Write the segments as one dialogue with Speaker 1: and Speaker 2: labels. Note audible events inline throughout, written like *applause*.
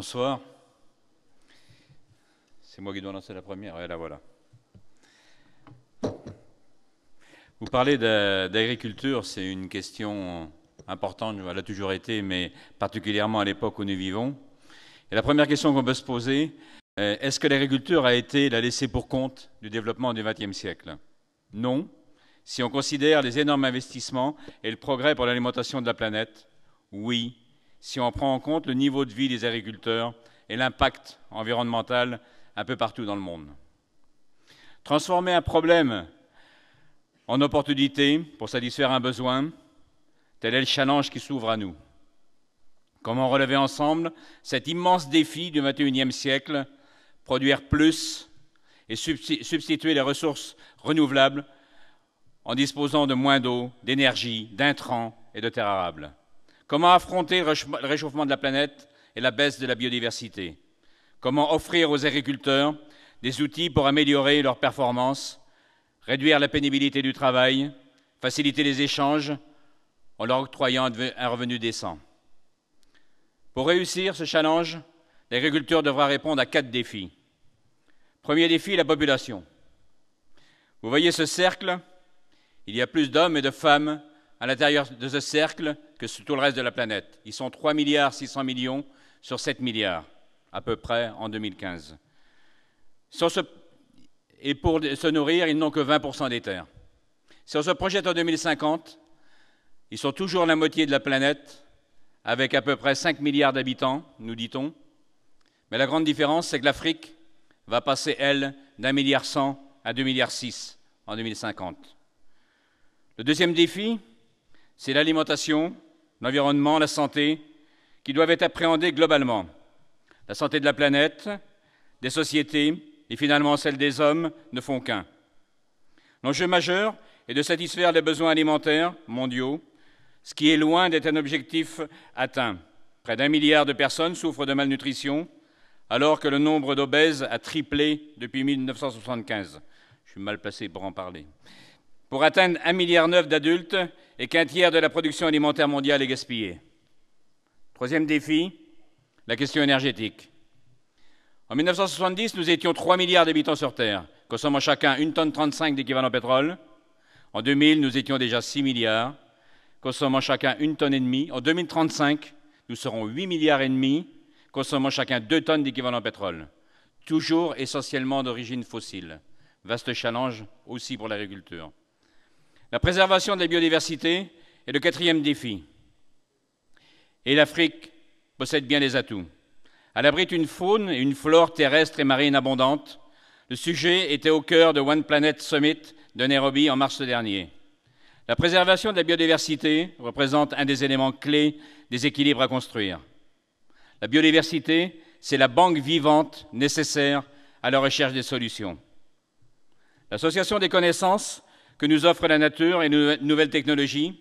Speaker 1: Bonsoir. C'est moi qui dois lancer la première. Et voilà. Vous parlez d'agriculture, c'est une question importante, elle a toujours été, mais particulièrement à l'époque où nous vivons. Et la première question qu'on peut se poser, euh, est-ce que l'agriculture a été la laissée pour compte du développement du XXe siècle Non, si on considère les énormes investissements et le progrès pour l'alimentation de la planète, oui, si on prend en compte le niveau de vie des agriculteurs et l'impact environnemental un peu partout dans le monde. Transformer un problème en opportunité pour satisfaire un besoin, tel est le challenge qui s'ouvre à nous. Comment relever ensemble cet immense défi du XXIe siècle, produire plus et substituer les ressources renouvelables en disposant de moins d'eau, d'énergie, d'intrants et de terres arables Comment affronter le réchauffement de la planète et la baisse de la biodiversité Comment offrir aux agriculteurs des outils pour améliorer leurs performances, réduire la pénibilité du travail, faciliter les échanges en leur octroyant un revenu décent Pour réussir ce challenge, l'agriculteur devra répondre à quatre défis. Premier défi, la population. Vous voyez ce cercle Il y a plus d'hommes et de femmes à l'intérieur de ce cercle que sur tout le reste de la planète. Ils sont 3 milliards 600 millions sur 7 milliards à peu près en 2015. et pour se nourrir, ils n'ont que 20% des terres. Si on se projette en 2050, ils sont toujours la moitié de la planète, avec à peu près 5 milliards d'habitants, nous dit-on. Mais la grande différence, c'est que l'Afrique va passer, elle, d'un milliard 100 à 2 milliards 6 en 2050. Le deuxième défi, c'est l'alimentation, l'environnement, la santé, qui doivent être appréhendés globalement. La santé de la planète, des sociétés et finalement celle des hommes ne font qu'un. L'enjeu majeur est de satisfaire les besoins alimentaires mondiaux, ce qui est loin d'être un objectif atteint. Près d'un milliard de personnes souffrent de malnutrition, alors que le nombre d'obèses a triplé depuis 1975. Je suis mal placé pour en parler pour atteindre 1,9 milliard d'adultes et qu'un tiers de la production alimentaire mondiale est gaspillée. Troisième défi, la question énergétique. En 1970, nous étions 3 milliards d'habitants sur Terre, consommant chacun 1 tonne 35 d'équivalent pétrole. En 2000, nous étions déjà 6 milliards, consommant chacun 1 tonne et demie. En 2035, nous serons 8 milliards et demi, consommant chacun 2 tonnes d'équivalent pétrole, toujours essentiellement d'origine fossile. Vaste challenge aussi pour l'agriculture. La préservation de la biodiversité est le quatrième défi. Et l'Afrique possède bien des atouts. Elle abrite une faune et une flore terrestre et marine abondantes. Le sujet était au cœur de One Planet Summit de Nairobi en mars dernier. La préservation de la biodiversité représente un des éléments clés des équilibres à construire. La biodiversité, c'est la banque vivante nécessaire à la recherche des solutions. L'association des connaissances que nous offre la nature et nos nouvelles technologies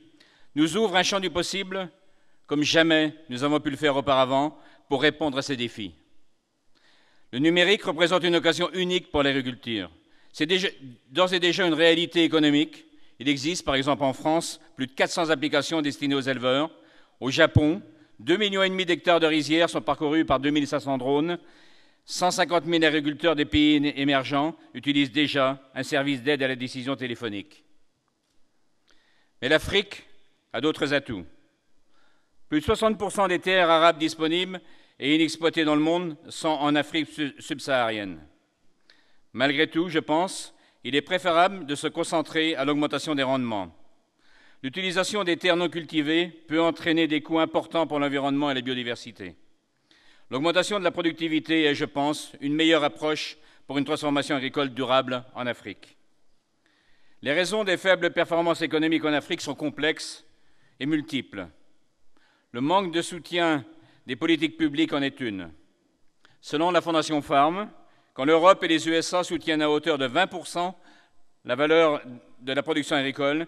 Speaker 1: nous ouvre un champ du possible comme jamais nous avons pu le faire auparavant pour répondre à ces défis. Le numérique représente une occasion unique pour l'agriculture. C'est d'ores et déjà une réalité économique. Il existe, par exemple, en France, plus de 400 applications destinées aux éleveurs. Au Japon, 2,5 millions d'hectares de rizières sont parcourus par 2500 drones 150 000 agriculteurs des pays émergents utilisent déjà un service d'aide à la décision téléphonique. Mais l'Afrique a d'autres atouts. Plus de 60% des terres arabes disponibles et inexploitées dans le monde sont en Afrique subsaharienne. Malgré tout, je pense, il est préférable de se concentrer à l'augmentation des rendements. L'utilisation des terres non cultivées peut entraîner des coûts importants pour l'environnement et la biodiversité. L'augmentation de la productivité est, je pense, une meilleure approche pour une transformation agricole durable en Afrique. Les raisons des faibles performances économiques en Afrique sont complexes et multiples. Le manque de soutien des politiques publiques en est une. Selon la Fondation Farm, quand l'Europe et les USA soutiennent à hauteur de 20% la valeur de la production agricole,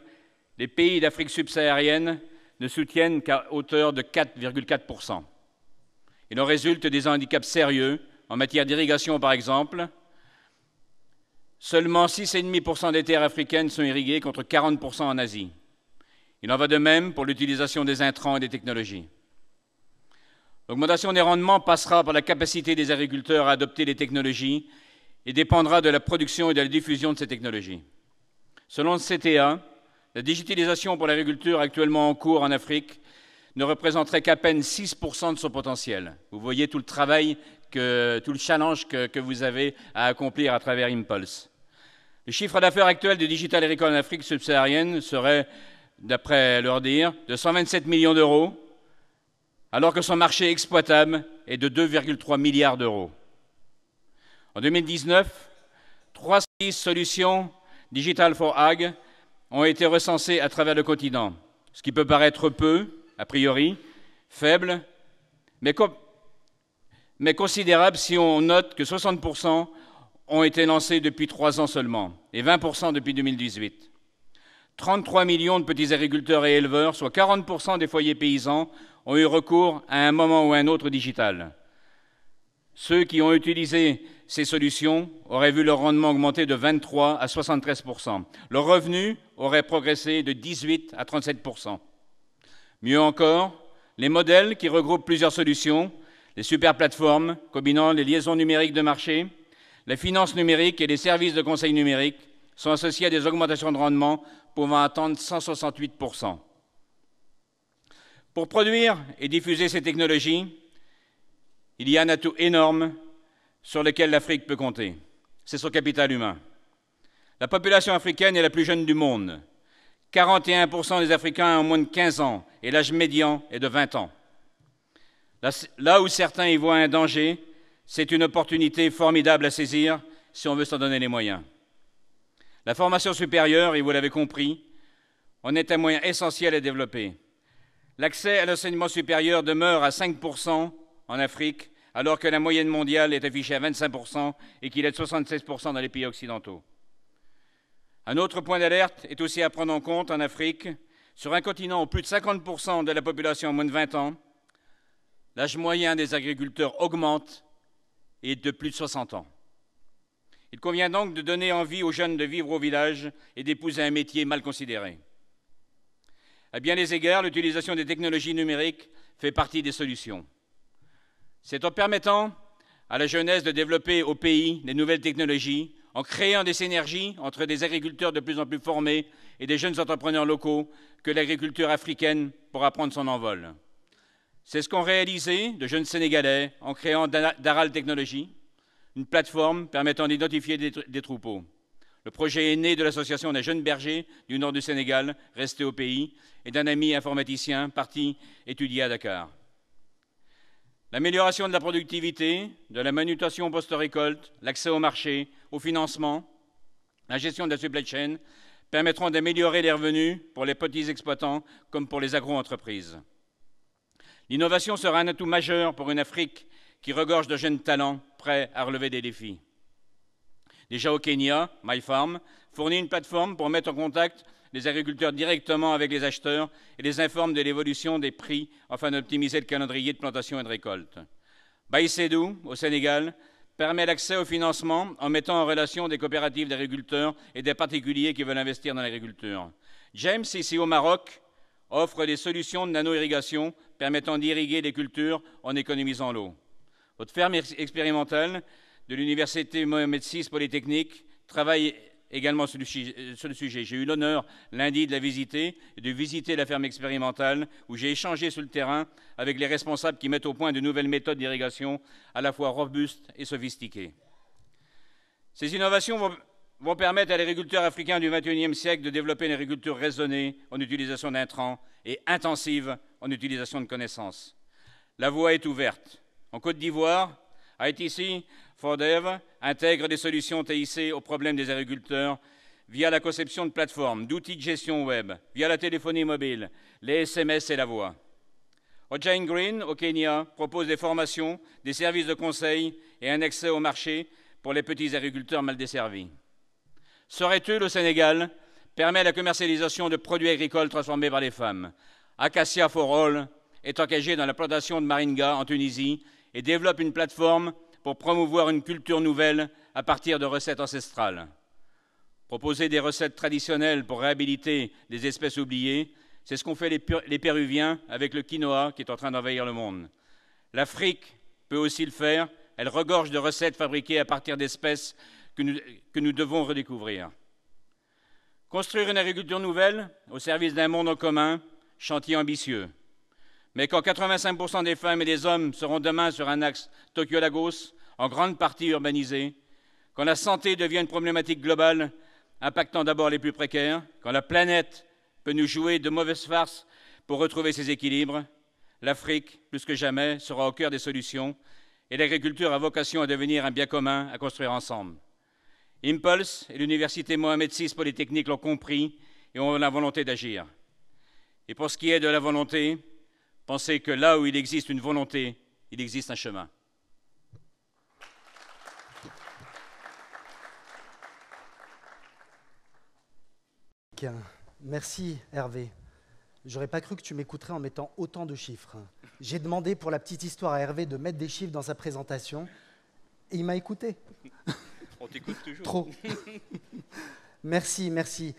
Speaker 1: les pays d'Afrique subsaharienne ne soutiennent qu'à hauteur de 4,4%. Il en résulte des handicaps sérieux, en matière d'irrigation par exemple. Seulement 6,5% des terres africaines sont irriguées contre 40% en Asie. Il en va de même pour l'utilisation des intrants et des technologies. L'augmentation des rendements passera par la capacité des agriculteurs à adopter les technologies et dépendra de la production et de la diffusion de ces technologies. Selon le CTA, la digitalisation pour l'agriculture actuellement en cours en Afrique ne représenterait qu'à peine 6% de son potentiel. Vous voyez tout le travail, tout le challenge que, vous avez à accomplir à travers Impulse. Le chiffre d'affaires actuel du Digital Agricole en Afrique subsaharienne serait, d'après leur dire, de 127 millions d'euros, alors que son marché exploitable est de 2,3 milliards d'euros. En 2019, 3,6 solutions Digital for Ag ont été recensées à travers le continent, ce qui peut paraître peu, a priori faible, mais, considérable si on note que 60% ont été lancés depuis trois ans seulement, et 20% depuis 2018. 33 millions de petits agriculteurs et éleveurs, soit 40% des foyers paysans, ont eu recours à un moment ou un autre digital. Ceux qui ont utilisé ces solutions auraient vu leur rendement augmenter de 23 à 73 Leur revenu aurait progressé de 18 à 37 Mieux encore, les modèles qui regroupent plusieurs solutions, les super plateformes combinant les liaisons numériques de marché, les finances numériques et les services de conseil numérique sont associés à des augmentations de rendement pouvant atteindre 168 Pour produire et diffuser ces technologies, il y a un atout énorme sur lequel l'Afrique peut compter. C'est son capital humain. La population africaine est la plus jeune du monde. 41% des Africains ont moins de 15 ans et l'âge médian est de 20 ans. Là où certains y voient un danger, c'est une opportunité formidable à saisir si on veut s'en donner les moyens. La formation supérieure, et vous l'avez compris, en est un moyen essentiel à développer. L'accès à l'enseignement supérieur demeure à 5% en Afrique, alors que la moyenne mondiale est affichée à 25% et qu'il est de 76% dans les pays occidentaux. Un autre point d'alerte est aussi à prendre en compte en Afrique, sur un continent où plus de 50% de la population a moins de 20 ans, l'âge moyen des agriculteurs augmente et est de plus de 60 ans. Il convient donc de donner envie aux jeunes de vivre au village et d'épouser un métier mal considéré. À bien des égards, l'utilisation des technologies numériques fait partie des solutions. C'est en permettant à la jeunesse de développer au pays les nouvelles technologies, en créant des synergies entre des agriculteurs de plus en plus formés et des jeunes entrepreneurs locaux que l'agriculture africaine pourra prendre son envol. C'est ce qu'ont réalisé de jeunes Sénégalais en créant Daral Technologies, une plateforme permettant d'identifier des, troupeaux. Le projet est né de l'association des jeunes bergers du nord du Sénégal, restés au pays, et d'un ami informaticien parti étudier à Dakar. L'amélioration de la productivité, de la manutention post-récolte, l'accès au marché, au financement, la gestion de la supply chain permettront d'améliorer les revenus pour les petits exploitants comme pour les agro-entreprises. L'innovation sera un atout majeur pour une Afrique qui regorge de jeunes talents prêts à relever des défis. Déjà au Kenya, MyFarm fournit une plateforme pour mettre en contact les agriculteurs directement avec les acheteurs et les informe de l'évolution des prix afin d'optimiser le calendrier de plantation et de récolte. au Sénégal, permet l'accès au financement en mettant en relation des coopératives d'agriculteurs et des particuliers qui veulent investir dans l'agriculture. James, ici au Maroc, offre des solutions de nano-irrigation permettant d'irriguer des cultures en économisant l'eau. Votre ferme expérimentale de l'Université Mohamed VI Polytechnique travaille également euh, sur le, sujet. J'ai eu l'honneur lundi de la visiter, de visiter la ferme expérimentale où j'ai échangé sur le terrain avec les responsables qui mettent au point de nouvelles méthodes d'irrigation à la fois robustes et sophistiquées. Ces innovations vont, permettre à l'agriculteur africain du XXIe siècle de développer une agriculture raisonnée en utilisation d'intrants et intensive en utilisation de connaissances. La voie est ouverte. En Côte d'Ivoire, ITC... FORDEV intègre des solutions TIC aux problèmes des agriculteurs via la conception de plateformes, d'outils de gestion web, via la téléphonie mobile, les SMS et la voix. Ojain Green, au Kenya, propose des formations, des services de conseil et un accès au marché pour les petits agriculteurs mal desservis. Soretul au Sénégal permet la commercialisation de produits agricoles transformés par les femmes. Acacia for est engagée dans la plantation de Maringa en Tunisie et développe une plateforme pour promouvoir une culture nouvelle à partir de recettes ancestrales. Proposer des recettes traditionnelles pour réhabiliter des espèces oubliées, c'est ce qu'ont fait les, Péruviens avec le quinoa qui est en train d'envahir le monde. L'Afrique peut aussi le faire, elle regorge de recettes fabriquées à partir d'espèces que nous devons redécouvrir. Construire une agriculture nouvelle au service d'un monde en commun, chantier ambitieux mais quand 85% des femmes et des hommes seront demain sur un axe Tokyo-Lagos, en grande partie urbanisé, quand la santé devient une problématique globale, impactant d'abord les plus précaires, quand la planète peut nous jouer de mauvaises farces pour retrouver ses équilibres, l'Afrique, plus que jamais, sera au cœur des solutions et l'agriculture a vocation à devenir un bien commun à construire ensemble. Impulse et l'Université Mohamed VI Polytechnique l'ont compris et ont la volonté d'agir. Et pour ce qui est de la volonté, Pensez que là où il existe une volonté, il existe un chemin. Merci Hervé. J'aurais pas cru que tu m'écouterais en mettant autant de chiffres. J'ai demandé pour la petite histoire à Hervé de mettre des chiffres dans sa présentation et il m'a écouté. On t'écoute toujours. Trop. *laughs* merci, merci.